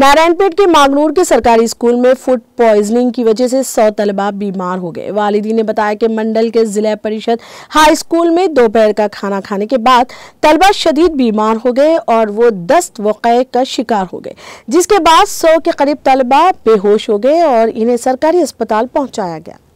नारायणपेट के मागनूर के सरकारी स्कूल में फूड पॉइजनिंग की वजह से सौ तलबा बीमार हो गए वालिदी ने बताया कि मंडल के जिला परिषद हाई स्कूल में दोपहर का खाना खाने के बाद तलबा शदीद बीमार हो गए और वो दस्त वक़ का शिकार हो गए जिसके बाद सौ के करीब तलबा बेहोश हो गए और इन्हें सरकारी अस्पताल पहुंचाया गया